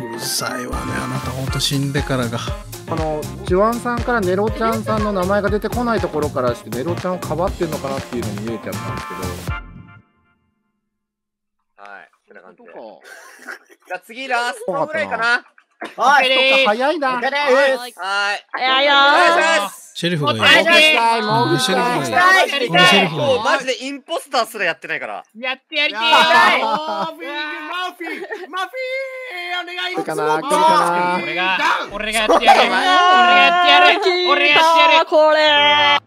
うるさいわねあなたほんと死んでからがあのジュワンさんからネロちゃんさんの名前が出てこないところからしてネロちゃんをかばってんのかなっていうのに見えちゃったんですけどはいこんな感じでじゃあ次ラストぐらいかなはい、早いな。はい、い、い、はい、はい、はい、はい、はい、シェルフがいい。もうしたい、もうしたい。したい、したい。もうマジでインポスターすらやってないから。やってやりたい。マフィー、マフィー、マフィー、お願いします。俺が、俺がやってやる。俺がやってやる。俺がやってやる。これ。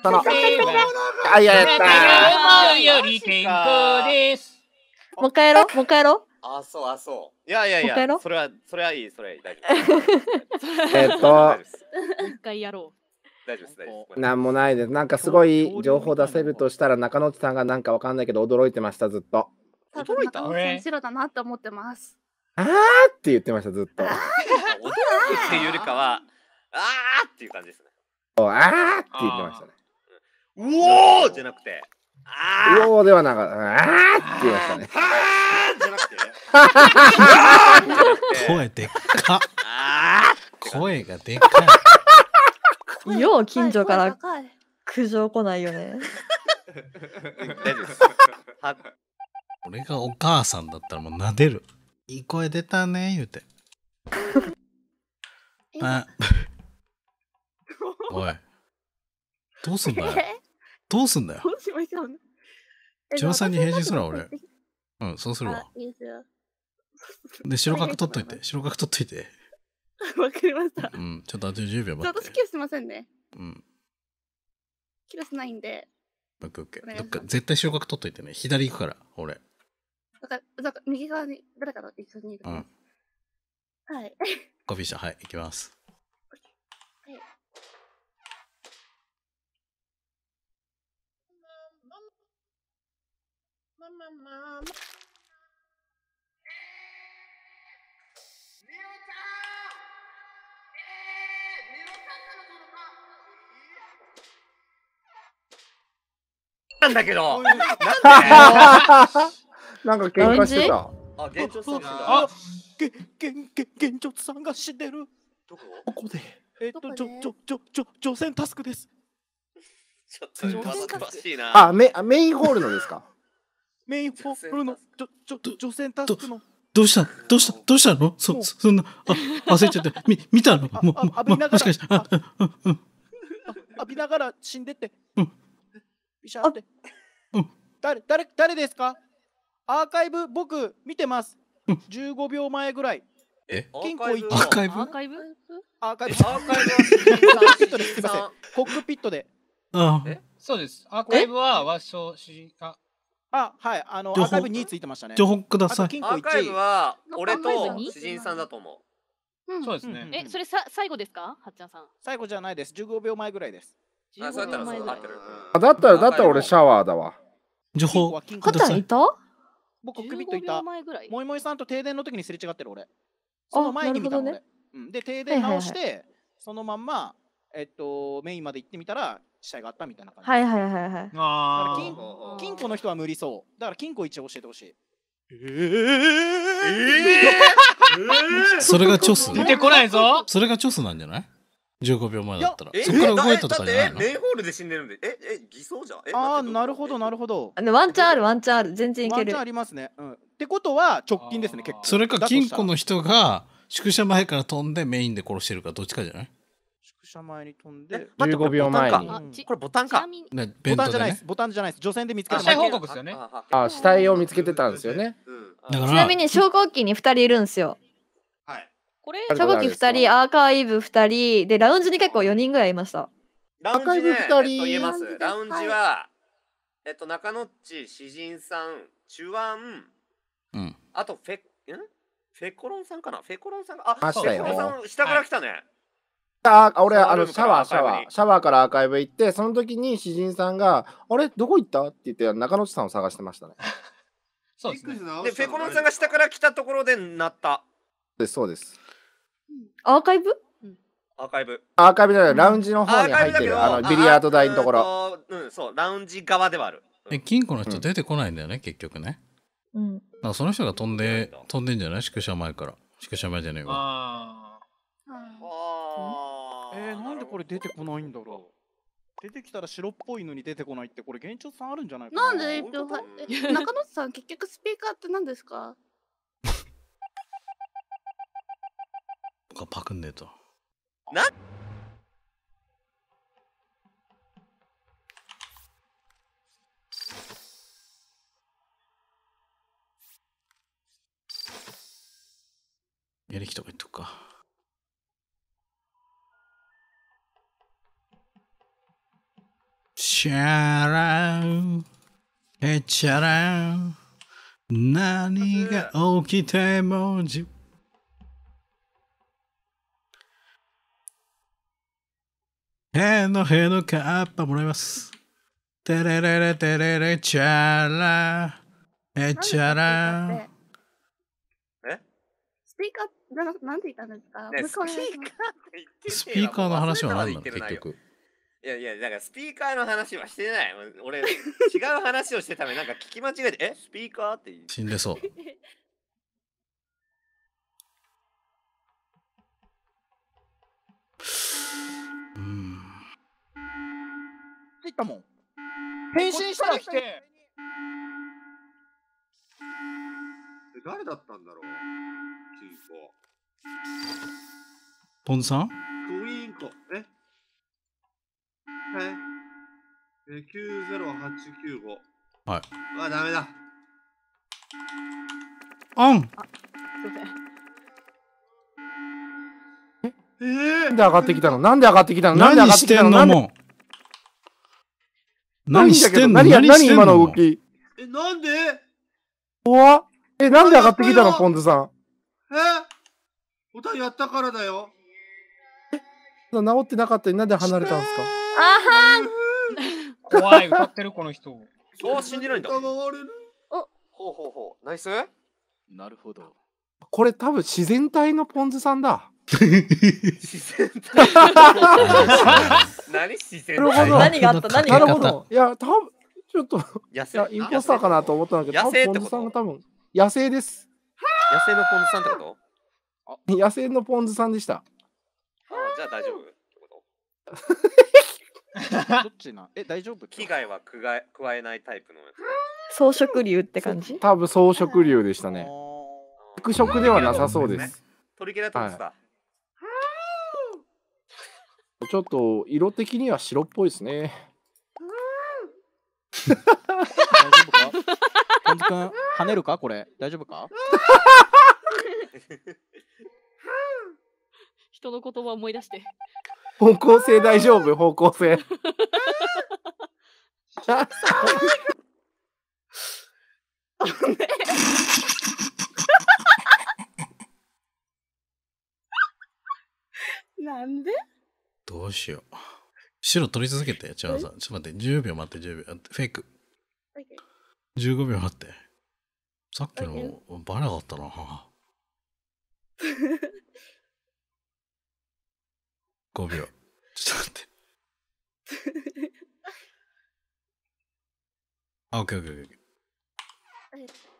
その、あ、やったやってより健康です。もう一回やろうもう一回やろうあ、そう、あ、そう。いやいやいや、それは、それはいい、それ大丈夫。えっと、一回やろう。大丈夫です、大丈夫なんもないです。なんかすごい情報出せるとしたら、中野さんがなんかわかんないけど、驚いてました、ずっと。驚いた面白だなって思ってます。あーって言ってました、ずっと。驚くっていうよりかは、あーっていう感じですね。あーって言ってましたね。うおーじゃなくて。あーうではなかった。ああって言いましたね。ああじゃなくて。声でっか。声がでっかい。よう近所から苦情来ないよね。俺がお母さんだったらもう撫でる。いい声出たね、言うて。あ。おい。どうすんだよ。どうすんだよ。どうしましょうね。千葉さんに返信するわ、俺。うん、そうするわ。いいですよ。で、白角取っといて、白角取っといて。わかりました。うん、ちょっとあと10秒待って。私、キロしませんね。うん。キロしないんで。オッケーオッケー。どっか、絶対白角取っといてね。左行くから、俺。だから、から右側に、誰かと一緒にいる。うん。はい。コピーした。はい、行きます。my mom. h e んなんだけど。なんか喧嘩してた。あ、現状さんが。あ、げ、げ、げ、現状さんが死んでる。どこ？ここで。えっと、ちょ、ちょ、ちょ、ちょ、乗船タスクです。ちょっと、しいな。あ、メ、メインホールのですか。メインフォールの、ちょ、ちょ、女性タスクの。どうしたどうしたどうしたのそ、そんな、あ、焦っちゃって、み、見たのも、も、もしかして、あ、うん、浴びながら死んでって。うん。ビシャって。うん。誰、誰、誰ですかアーカイブ、僕、見てます。うん。15秒前ぐらい。え金庫行っアーカイブアーカイブアーカイブアーカイブはコックピす。みません。コックピットで。ああ。そうです。アーカイブは、わし和尚、あ、あ、はい、あの、アーカイブついてましたね。情報ください。アーカイブは、俺と詩人さんだと思う。うん、そうですね。え、それさ、最後ですか、はっちゃんさん。最後じゃないです。15秒前ぐらいです。あ、そうだったら、そうだったら、だったら、俺シャワーだわ。情報ください。いた。僕、首といた。もいもいさんと停電の時にすれ違ってる、俺。その前に見たの、ね、俺。うん、で、停電直して、そのまんま、えっと、メインまで行ってみたら、試合があったみたいな感じ。はいはいはいはい。ああ。金庫の人は無理そう。だから金庫一応教えてほしい。えー、えー、それがチョス出てこないぞそれがチョスなんじゃない十五秒前だったら。そこから動いたとかじゃないのレイホールで死んでるんで。え、え、偽装じゃんああ、なるほど、なるほど。あのワンチャンある、ワンチャンある。全然いける。ワンチャンありますね。うん。ってことは、直近ですね、結構。それか、金庫の人が、宿舎前から飛んでメインで殺してるか、どっちかじゃない車前に飛んで、15秒前に。これボタンか。ボタンじゃないです。ボタンじゃないです。女性で見つけた。死体報告ですよね。あ、死体を見つけてたんですよね。ちなみに昇降機に2人いるんですよ。はい。これ昇降機2人、アーカイブ2人、で、ラウンジに結構4人ぐらいいました。ラウンジ、ブ2人。言えます。ラウンジは、えっと、中野っち、詩人さん、チュワン、うん、あとフェ、んフェコロンさんかなフェコロンさんが、あ、フェコロンさん下から来たね。あ俺あのシャワーシャワーシャワーからアーカイブ行ってその時に詩人さんが「あれどこ行った?」って言って中野さんを探してましたね そうですねでフェコロンさんが下から来たところで鳴ったでそうですアーカイブアーカイブアーカイブじゃないラウンジの方に入ってる、うん、あのビリヤード台のところうんそうラウンジ側ではある、え、金庫の人出てこないんだよね、うん、結局ねうんその人が飛んで飛んでんじゃない宿舎前から宿舎前じゃねえわこれ出てこないんだろう出てきたら白っぽいのに出てこないってこれ現状さんあるんじゃないかななんで中野さん結局スピーカーって何ですか僕はパクんねえとなやりきとか言っとくか。チャラウ何が起きてもじへのへのカッパもらいますてれれちゃらえスピーカーっスピーカーの話は何なの結局いやいや、だからスピーカーの話はしてない。俺、違う話をしてため、なんか聞き間違えて、えスピーカーって言う。死んでそう。うん。入ったもん。変身したら来て。誰だったんだろうポンさんー、90895。はい。うわ、ダメだ。オンあ、すいません。えー、なんで上がってきたのなんで上がってきたの何してんのもう。何してんの何や何今の動き。え、なんで怖っ。え、なんで上がってきたのポンズさん。えおたやったからだよ。え、治ってなかったになんで離れたんですかあはん怖い、歌ってるこの人。そう信じないんだ。あ、ほうほうほう、ナイス。なるほど。これ多分自然体のポン酢さんだ。自然体。何自然体。何があった何があった。なるほど。いや多分ちょっと野生インポスターかなと思ったんだけど、野生ポン酢さんが多分野生です。野生のポン酢さんってこと？野生のポン酢さんでした。あじゃあ大丈夫ってこと？どっちなえ、大丈夫危害は加えないタイプの草食竜って感じ多分草食竜でしたね。肉食ではなさそうです。つ。トリケラトプスだ。ちょっと色的には白っぽいですね。大丈夫かポンズく跳ねるかこれ。大丈夫か 人の言葉を思い出して方向性大丈夫方向性。なんでどうしよう。白取り続けて、チャンさん。ちょっと待って、10秒待って、10秒。フェイク。15秒待って。さっきのバラだったな。5秒。ちょっと待って。あ、オッケーオッケーオッケー。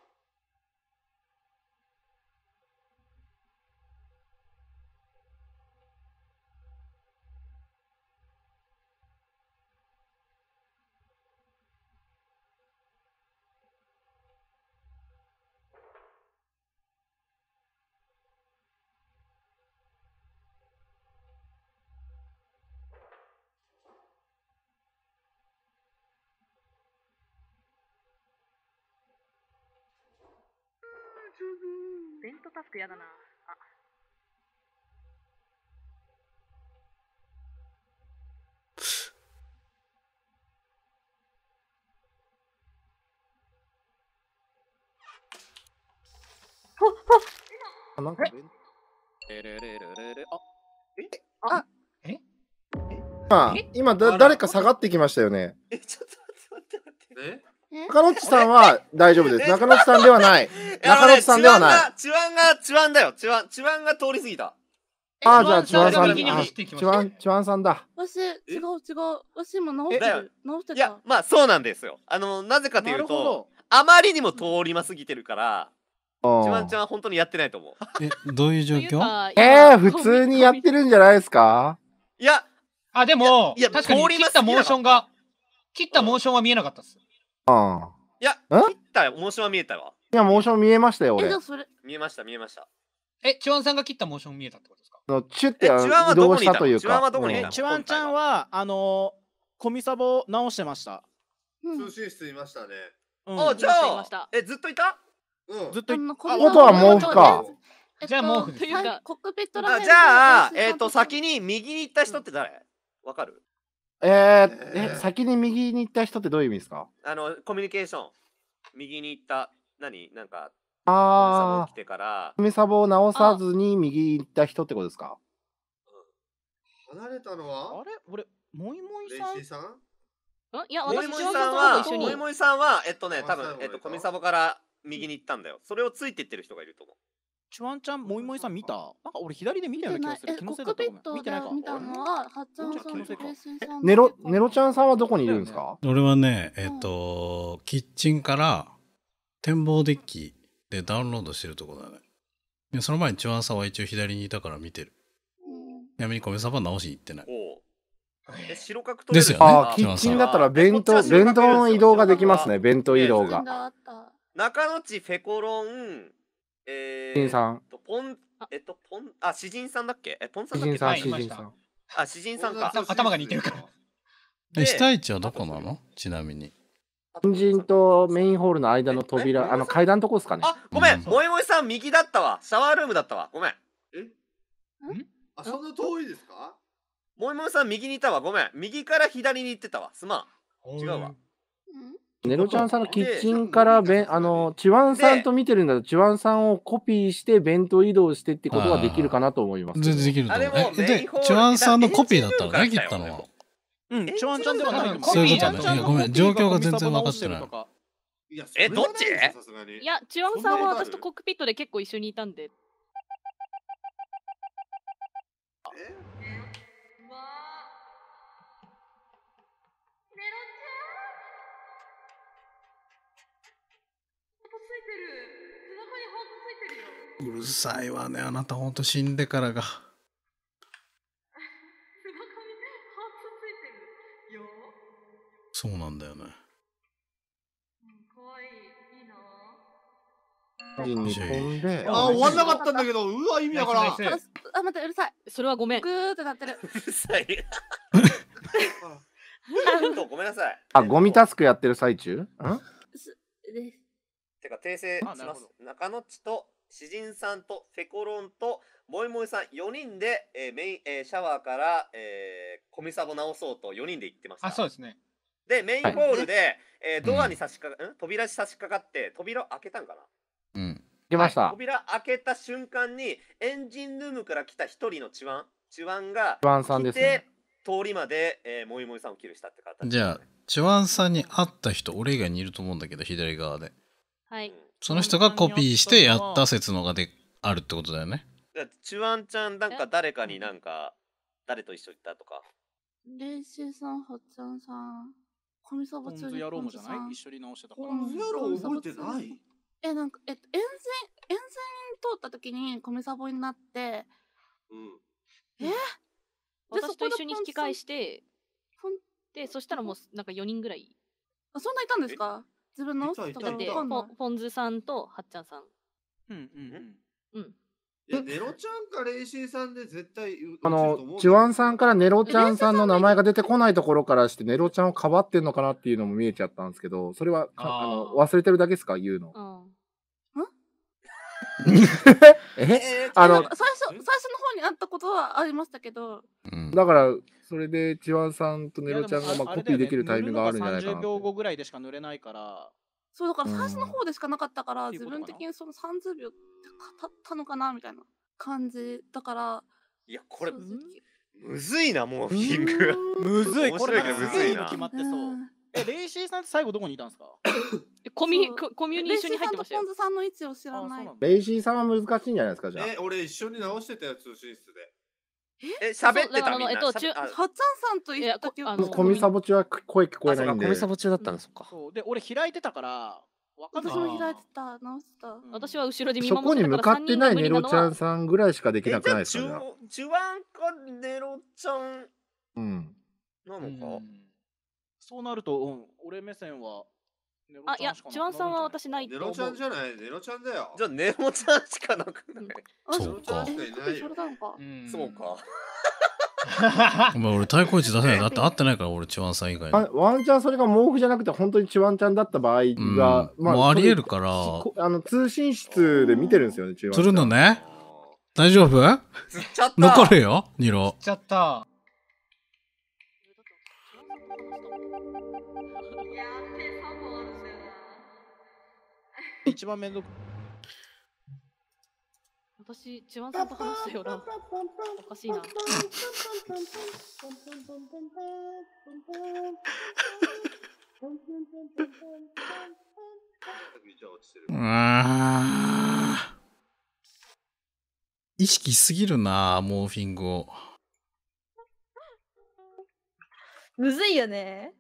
ベントタスクやだな。あ。ほっほなんかベレレレレレあ。えあえ今、今だ誰か下がってきましたよね。え、ちょっと待って待って待って。え中野地さんは大丈夫です。中野地さんではない。中野地さんではない。チワンが、チワンだよ。チワン、チワンが通り過ぎた。ああ、じゃあ、チワンさん、チワン、チワンさんだ。私、違う違う。私今直してる。直してた。いや、まあそうなんですよ。あの、なぜかというと、あまりにも通りま過ぎてるから、チワンちゃんは本当にやってないと思う。え、どういう状況えー、普通にやってるんじゃないですかいや、あ、でも、いや、確かに切ったモーションが、切ったモーションは見えなかったっす。ああ。いや、見たよ。モーション見えたわ。いや、モーション見えましたよ、俺。見えました、見えました。え、チュワンさんが切ったモーション見えたってことですかのチュって移動したというか。チュワンはどこにチワンちゃんは、あのー、コミサボ直してました。通信室いましたね。うん、あ、じゃあ、え、ずっといたうん。ずっといた。音は毛布か。じゃあ毛布です。コックペットラじゃあ、えっと、先に右に行った人って誰わかるえー、ええ先に右に行った人ってどういう意味ですかあの、コミュニケーション。右に行った、何なんか、あ来あ、てから、海サボを直さずに右に行った人ってことですか離れたのはあれ俺、もいもいイさんシイさんいや、もいもいさんは、もいもいさんは、えっとね、多分、えっと、コミサボから右に行ったんだよ。それをついていってる人がいると思う。チュワンちゃん、もいもいさん見たなんか俺左で見たような気がする。コックピットで見たのは、はっちゃんさんとネロ、ネロちゃんさんはどこにいるんですか、俺はね、えっ、と、キッチンから展望デッキでダウンロードしてるとこだね。でその前にチュワンさんは一応左にいたから見てる。ちなみに米さば直しに行ってない。え白角とですよね。あキッチンだったら弁当弁当の移動ができますね。弁当移動が。中野地フェコロンえー、さん。ポン、えっと、ポン、あ、詩人さんだっけえ、ポンさんだっけ詩人さん、詩人さん。あ、詩人さんか。頭が似てるから。え、被災地はどこなのちなみに。本人とメインホールの間の扉、あの階段のとこですかね。あ、ごめん、もえもえさん右だったわ。シャワールームだったわ。ごめん。えんあ、そんな遠いですかもえもえさん右にいたわ。ごめん。右から左に行ってたわ。すまん。違うわ。ネロちゃんさんのキッチンからべあの、チワンさんと見てるんだと、チワンさんをコピーして弁当移動してってことはできるかなと思います。全然できると思う。えで、チワンさんのコピーだったのね、切ったのは。うん、チワンちゃんではないそういうことね。いや、ごめん、状況が全然分かってない。え、どっちいや、チワンさんは私とコックピットで結構一緒にいたんで。うるさいわねあなたほんと死んでからが。そうなんだよね。あ、終わんなかったんだけど、うわ、意味だから。あ、待って、うるさい。それはごめん。ぐーってなってる。うるさい。ごめんなさい。あ、ゴミタスクやってる最中。ん。です。てか、訂正します。中野地ちと、詩人さんと、フェコロンと、もいもいさん4人で、えー、メイン、えー、シャワーから、えー、コミサボ直そうと4人で行ってました。あ、そうですね。で、メインホールで、はい、えー、ドアに差し掛か、うん、扉に差し掛かって、扉を開けたんかなうん。開けました、はい、扉開けた瞬間に、エンジンルームから来た一人のチワン、チワンが、チワンさんです、ね、通りまで、えー、もいもいさんをキルしたって形、ね、じゃあ、チワンさんに会った人、俺以外にいると思うんだけど、左側で。はい。その人がコピーしてやった説のがであるってことだよね。チュワンちゃんなんか誰かになんか誰と一緒行ったとか。練習さん、はっちゃんさん。コミサバツリコじゃさん。一緒に直してたから。コミサバ覚えてないえ、なんか、えっと、沿線、沿線通った時にコミサボになって。うん。え私と一緒に引き返して、で、そしたらもうなんか4人ぐらい。あ、そんないたんですか自分のとかてポポンズさんとはっちゃんさん。うんうんうん。うん。ネロちゃんかレイシーさんで絶対あのチワンさんからネロちゃんさんの名前が出てこないところからしてネロちゃんをかばってんのかなっていうのも見えちゃったんですけどそれはあの忘れてるだけですか言うの。あえあの最初最初の方にあったことはありましたけど、うん、だからそれで、チワンさんとネロちゃんがまあコピーできるタイミングがあるんじゃないかな。秒後ぐらいでしか塗れないから。そうだから最初の方でしかなかったから、自分的にその30秒たったのかなみたいな感じだから。いや、これ、むずいな、もうフィング。むずい、これ、がむずいな。決まってそう。え、レイシーさんって最後どこにいたんですかコミコミュニティ一緒に入ってましたよ。レイシーさんとポンズさんの位置を知らない。レイシーさんは難しいんじゃないですか、じゃあ。え、俺一緒に直してたやつ、寝室で。え喋ってたみんな。えっと、中ハッツァンさんと言ったあのコミサボ中は声聞こえないんで。コミサボ中だったんですか。で、俺開いてたから。私も開いてた、直した。私は後ろで見守ってそこに向かってないネロちゃんさんぐらいしかできなくないですか、ね。ジュワンかネロちゃん。うん。なのか。そうなると、うん、俺目線はあ、いや、チワンさんは私ないネロちゃんじゃない、ネロちゃんだよ。じゃあ、ネロちゃんしかなくない。そうか。そうか。お前俺太鼓打出せないだって合ってないから俺チワンさん以外ワンチャンそれが毛布じゃなくて本当にチワンちゃんだった場合が、うん、まあ、もうありえるからあの通信室で見てるんですよねチワンするのね大丈夫残るよニロ釣っちゃった一番めんどく私、一番さんと話したよな。おかしいな。ん意識すぎるなモーフィングをむずいよね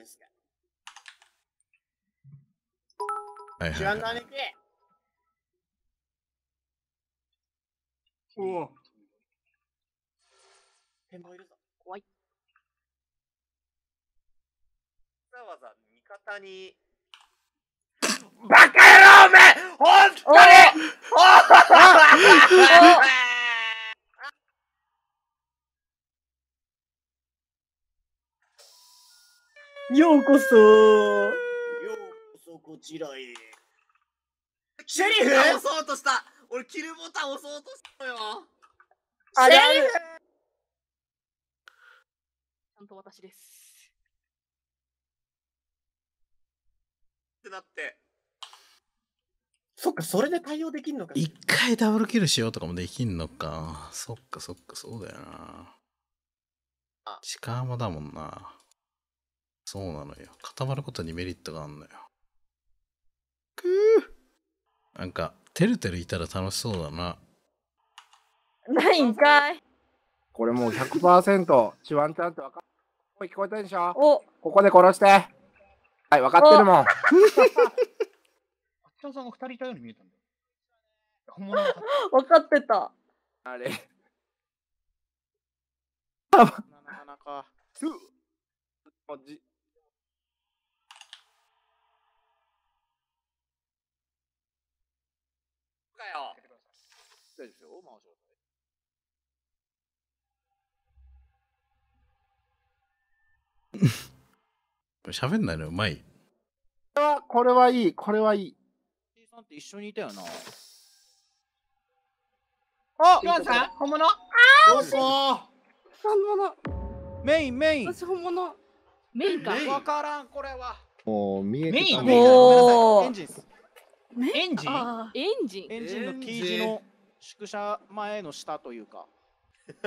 ですね。はいはい、はい。お天いるぞ。怖い。わざわざ味方に。バカ野郎おめ本当におおようこそようこそこちらへ。シェリフ押そうとした俺、キルボタン押そうとしたのよあれシェリフちゃんと私です。ってなって。そっか、それで対応できんのか。一回ダブルキルしようとかもできんのか。そっか、そっか、そうだよな。近もだもんな。そうなのよ。固まることにメリットがあんのよ。くぅ。なんか、てるてるいたら楽しそうだな。ないんかい。これもう100%、チワンちゃんってわかっ、聞こえてるでしょおここで殺して。はい、分かってるもん。あっちゃさんが二人いたように見えたんだよ。本物分かってた。あれ。なかなか。もうじかよ。大丈夫ですよ、回します。こ れ喋んないのうまい。これは、これはいい、これはいい。T さんって一緒にいたよな。お、ヨンさん、本物。ああ、惜しい。本物。メイン、メイン。本物。メインか。わからん、これは。もう見えてメイン。エンジンす。エンジンエンジンエンジンの T 字の宿舎前の下というか。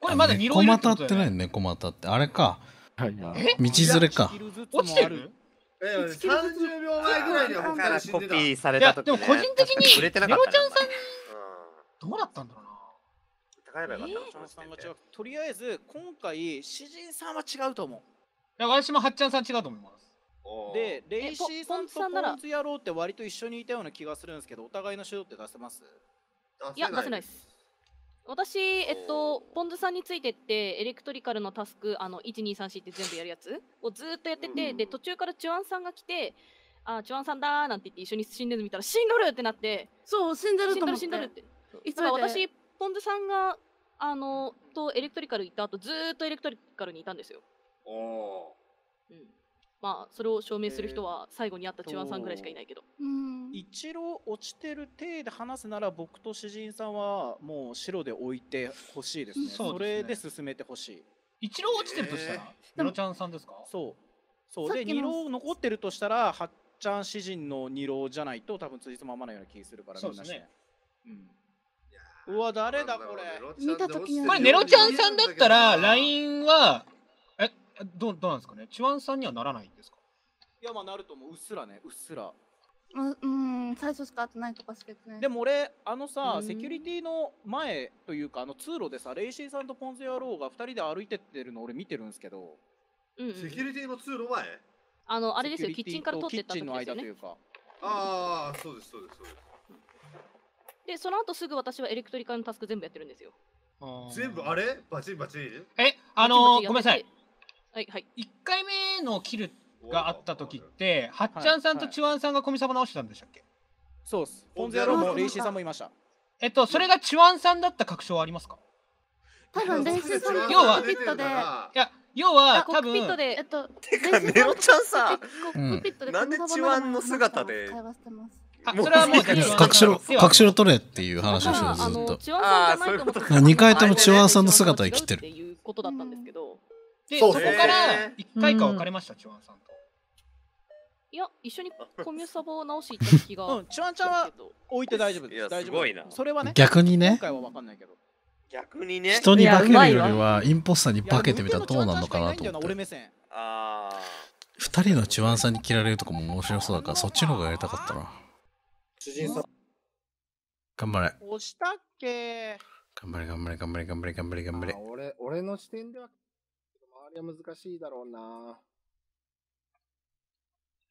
これまだ二郎入れ猫ってないね猫股って。あれか。道連れか。落ちてるえー、秒前ぐらいには僕か死んでた。いやでも個人的に、てなちゃんさん、どうだったんだろうな。高いさんが違うとりあえず今回詩人さんは違うと思ういや、私もはっちゃんさん違うと思います。でレイシーさんとポンズろうって割と一緒にいたような気がするんですけどお互いの手ュって出せますいや出せないです私、えっと、ポンズさんについてってエレクトリカルのタスクあの1234って全部やるやつをずっとやってて、うん、で途中からチュアンさんが来て「あチュアンさんだ」なんて言って一緒に死んでるみたら「死んどる!」ってなってそう死んでると思って死んどるっていつか私ポンズさんがあのとエレクトリカル行った後ずっとエレクトリカルにいたんですよ。うん、まあ、それを証明する人は最後に会った中和さんぐらいしかいないけど、えー、一郎落ちてる体で話すなら僕と詩人さんはもう白で置いてほしいですねね、それで進めてほしい一郎落ちてるとしたらネロちゃんさんですかそうそうで二郎残ってるとしたらはっちゃん詩人の二郎じゃないと多分ついつまわないような気するからみんなね、うんうわ誰だこれ見た時これネロちゃんさんだったら LINE はどどうなんですかねチワンさんにはならないんですかいやまあなると思ううっすらねうっすらううん最初しか会ってないとかしけてねでも俺あのさセキュリティの前というかあの通路でさレイシーさんとポンズ野郎が2人で歩いてってるの俺見てるんですけどうんうんセキュリティの通路前あのあれですよキッチンから取ってったんですよキッチンの間というかああそうですそうですそうですでその後すぐ私はエレクトリカルのタスク全部やってるんですよ全部あれバチンバチンえあのー、ごめんなさい。はいはい1回目のキルがあった時ってはっちゃんさんとちわンさんがコミサバ直してたんでしたっけ、そうっすポンズロ郎もレイシーさんもいましたえっとそれがちわンさんだった確証はありますか多分レイシーさん要はピットでいや要は多分コックピットでえっとてかネロちゃんさ、うん、なんでチワンの姿であそれはもう隠しろ取れっていう話をしてるずっと2回ともチワンさんの姿で切ってるっていうことだったんですけどでそこから一回か別れました、チワンさんと。いや、一緒に コミュサボを直し行った気が。うん、チワンちゃんは置いて大丈夫です。大丈夫。それはね、逆にね。今回はわかんないけど。逆にね。人に化けるよりは、インポスターに化けてみたらどうなのかなと思って。二人のチワンさんに切られるとこも面白そうだから、そっちの方がやりたかったな。主人さん。頑張れ。押したっけ頑張れ頑張れ頑張れ頑張れ頑張れ頑張れ。俺、俺の視点では。難しいだろうな。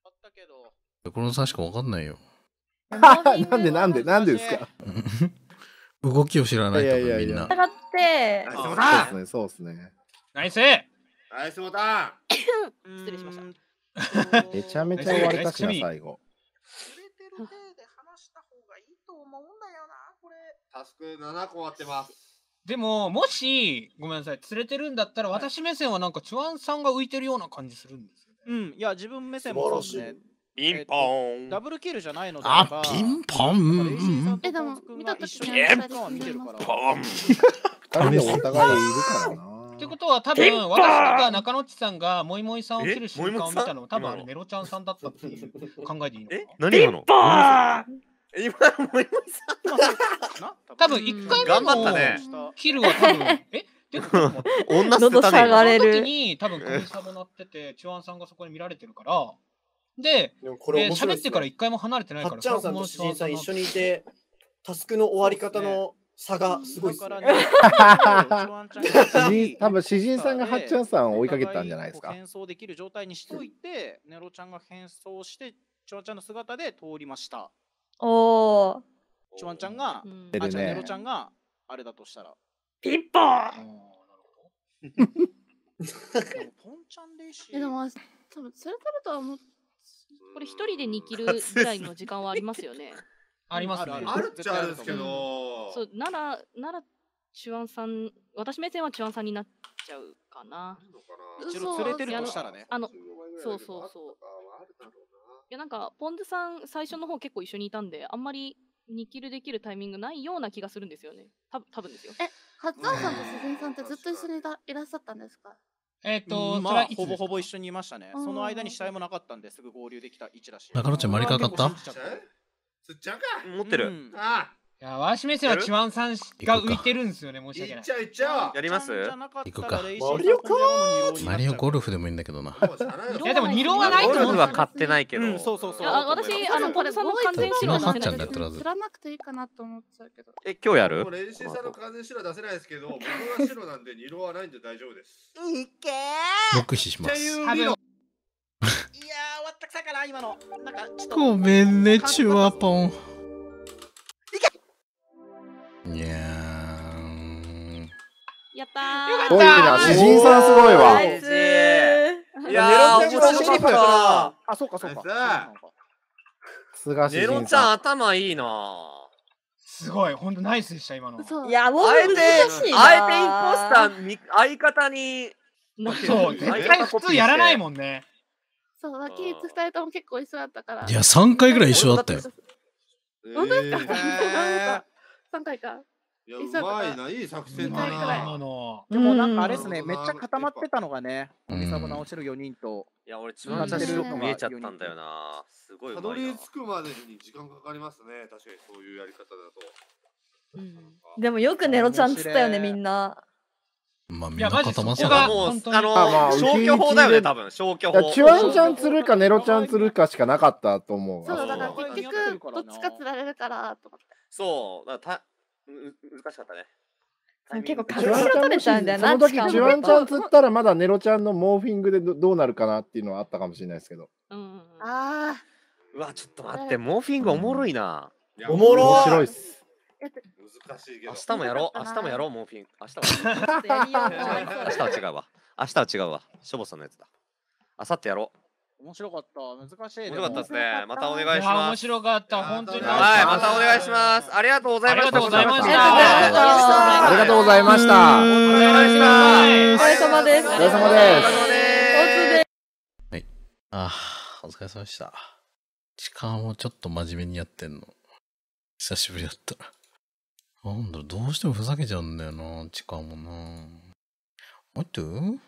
あったけど。この3しかわかんないよ。なんでなんで なんでですか 動きを知らないとみんな。従って。そうですね、そうですね。ナイスナイスボタン失礼しました。めちゃめちゃ終われたしな、最後。タスク7個終わってます。でも、もし、ごめんなさい、連れてるんだったら、私目線はなんか、チュアンさんが浮いてるような感じするんですよね。うん、いや、自分目線もそうですね。ピンポーン。ダブルキルじゃないのであピンポン。えでも見た時にピンポン見てるポン。二人でお互いいるからな。ってことは多ピン分ポン私とか中野内さんがモイモイさんを切る瞬間を見たのは多分あれメロちゃんさんだったっていう考えでいいのかえな何ピンのポーン今森さん多分一回目の切るは多分 えで女捨てたね。の時に多分首さもなってて、チュアンさんがそこに見られてるから。で、で喋ってから一回も離れてないから。チャンさんと主人さん一緒にいて、タスクの終わり方の差がすごいっすね。多分詩人さんがはっちゃんさんを追いかけたんじゃないですか。変装できる状態にしておいて、ネロちゃんが変装して、チュアンちゃんの姿で通りました。おお。チュワンちゃんが、うん、あ、じゃあネロちゃんがあれだとしたら。ピッポーポンちゃんレシえでも多分それ食べたらもこれ一人で煮切る ぐらいの時間はありますよね。ありますね。あるっちゃあるんですけど。うん、そうならならチュワンさん私目線はチュワンさんになっちゃうかな。うちの連れてるとしたらね。あのそうそうそう。やなんかポンズさん最初の方結構一緒にいたんであんまり2キルできるタイミングないような気がするんですよねた多分ですよえザーさんと鈴木さんってずっと一緒にいらっしゃったんですかえっ、ー、と、まあ、ほぼほぼ一緒にいましたね。その間に死体もなかったんですぐ合流できた位置だし。中野ちゃん、マリカかったすっちゃんか持ってる。うん、ああいや、わし目線はチワンさんが浮いてるんですよね、申し訳ない。いっちゃいっちゃやります行くか。マリオかーマリオゴルフでもいいんだけどな。いや、でも二郎はないと思う。ゴルフは買ってないけど。うん、そうそうそう。私、あの、これその完全白は出せいけど、釣らなくていいかなと思っちゃうけど。え、今日やるレシーさんの完全白出せないですけど、僕は白なんで二郎はないんで大丈夫です。いけー目視します。いやー、終わったくさから、今の。なんか、ごめんね、チュワポン。やったー。すごいな、詩人さんすごいわ。いやー、面白かった。あ、そうかそうか。菅ネロちゃん頭いいなすごい、本当ナイスでした、今の。いや、もうあえて、あえてインポスター、相方に。そう、絶対普通やらないもんね。そう、キーツ二人とも結構一緒だったから。いや、3回ぐらい一緒だったよ。本当ですか ?3 回か。いや、うまいな、いい作戦だな。でもなんかあれですね、めっちゃ固まってたのがね、ミサボ直せる4人と。いや、俺、自分たちよく見えちゃったんだよな。すごいたどり着くまでに時間かかりますね。確かにそういうやり方だと。でもよくネロちゃんつったよね、みんな。まあ、みんな固まってた。もあの、消去法だよね、多分。消去法。チワンちゃん釣るか、ネロちゃん釣るかしかなかったと思う。そう、だから結局、どっちか釣られるから、と思って。そう、だか難しかったね。結構隠しが取れちゃうんだよな。その時チワンちゃん釣ったらまだネロちゃんのモーフィングでどうなるかなっていうのはあったかもしれないですけど。うん、ああ。うわちょっと待ってモーフィングおもろいな。うん、いおもろ面白いっす。難しいけど。明日もやろう。明日もやろうモーフィング。明日は。明日は違うわ。明日は違うわ。しょぼさんのやつだ。明後日やろう。面白かった。難しい。面白かったですね。またお願いします。面白かった。本当に。はい、またお願いします。ありがとうございました。ありがとうございました。ありがとうございました。お疲れ様です。お疲れ様です。お疲れ様です。はい。ああ、お疲れ様でした。時間をちょっと真面目にやってんの。久しぶりだったら。なんだろ、どうしてもふざけちゃうんだよな、時間もな。待って。